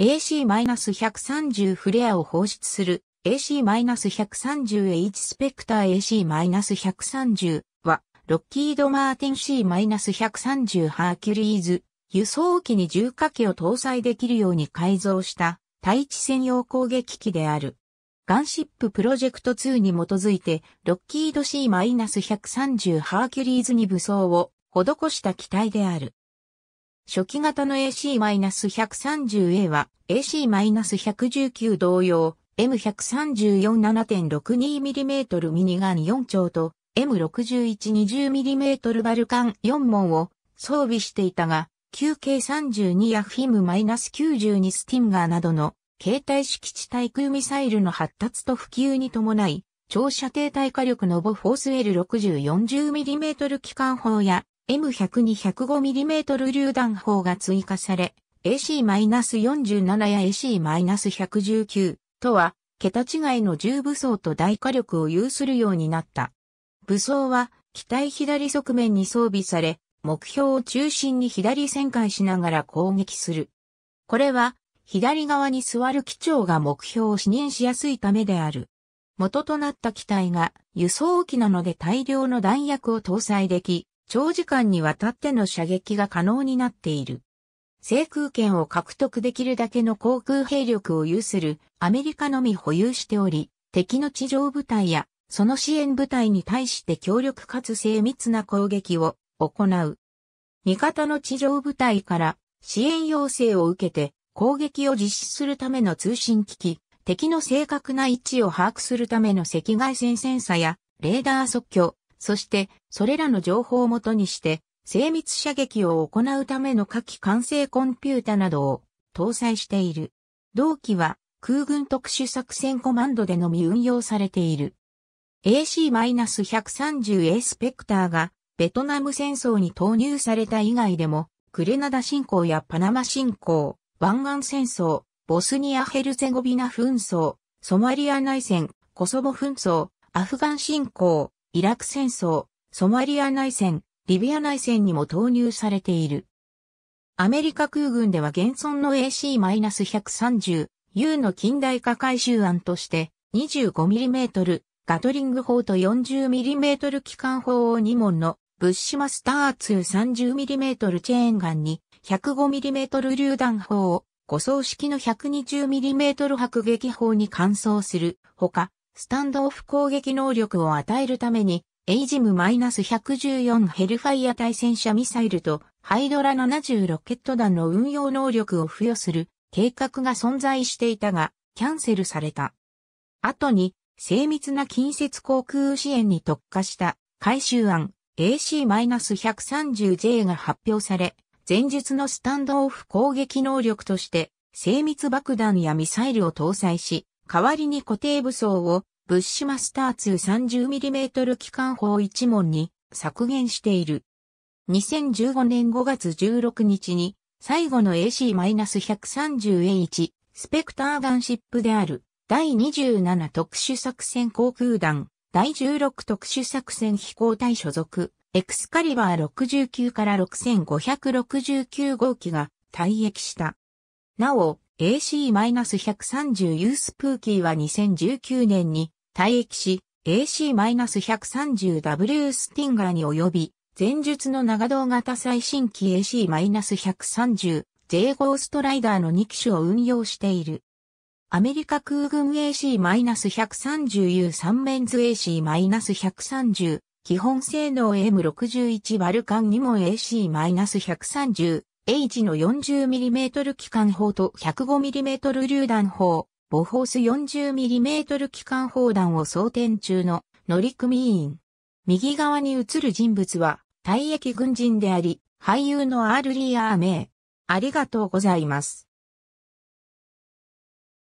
AC-130 フレアを放出する AC-130H スペクター AC-130 はロッキード・マーティン C-130 ハーキュリーズ輸送機に重火器を搭載できるように改造した対地専用攻撃機である。ガンシッププロジェクト2に基づいてロッキード C-130 ハーキュリーズに武装を施した機体である。初期型の AC-130A は AC-119 同様 M134.7.62mm ミニガン4丁と M6120mm バルカン4門を装備していたが 9K32 やフィム -92 スティンガーなどの携帯式地対空ミサイルの発達と普及に伴い長射程対火力のボフォース L6040mm 機関砲や m 1 0 0 2 0 5 m m 榴弾砲が追加され、AC-47 や AC-119 とは、桁違いの重武装と大火力を有するようになった。武装は、機体左側面に装備され、目標を中心に左旋回しながら攻撃する。これは、左側に座る機長が目標を視認しやすいためである。元となった機体が輸送機なので大量の弾薬を搭載でき、長時間にわたっての射撃が可能になっている。制空権を獲得できるだけの航空兵力を有するアメリカのみ保有しており、敵の地上部隊やその支援部隊に対して強力かつ精密な攻撃を行う。味方の地上部隊から支援要請を受けて攻撃を実施するための通信機器、敵の正確な位置を把握するための赤外線センサやレーダー測距、そして、それらの情報をもとにして、精密射撃を行うための火器完成コンピュータなどを搭載している。同機は空軍特殊作戦コマンドでのみ運用されている。AC-130A スペクターがベトナム戦争に投入された以外でも、クレナダ侵攻やパナマ侵攻、湾岸戦争、ボスニア・ヘルゼゴビナ紛争、ソマリア内戦、コソボ紛争、アフガン侵攻、イラク戦争、ソマリア内戦、リビア内戦にも投入されている。アメリカ空軍では現存の AC-130U の近代化改修案として 25mm ガトリング砲と 40mm 機関砲を2門のブッシュマスター 230mm チェーンガンに 105mm 榴弾砲を5層式の 120mm 迫撃砲に換装するほかスタンドオフ攻撃能力を与えるために、エイジム -114 ヘルファイア対戦車ミサイルとハイドラ70ロケット弾の運用能力を付与する計画が存在していたが、キャンセルされた。後に、精密な近接航空支援に特化した改修案 AC-130J が発表され、前述のスタンドオフ攻撃能力として、精密爆弾やミサイルを搭載し、代わりに固定武装をブッシュマスター 230mm 機関砲1門に削減している。2015年5月16日に最後の AC-130A1 スペクターガンシップである第27特殊作戦航空団第16特殊作戦飛行隊所属エクスカリバー69から6569号機が退役した。なお、AC-130 ユースプーキーは2019年に退役し、AC-130W スティンガーに及び、前述の長胴型最新機 AC-130 J ゴーストライダーの2機種を運用している。アメリカ空軍 AC-130U 3面図 AC-130 基本性能 M61 バルカン2も AC-130 H の 40mm 機関砲と 105mm 榴弾砲、ボホース 40mm 機関砲弾を装填中の乗組員。右側に映る人物は、退役軍人であり、俳優のアールリー・アーメイ。ありがとうございます。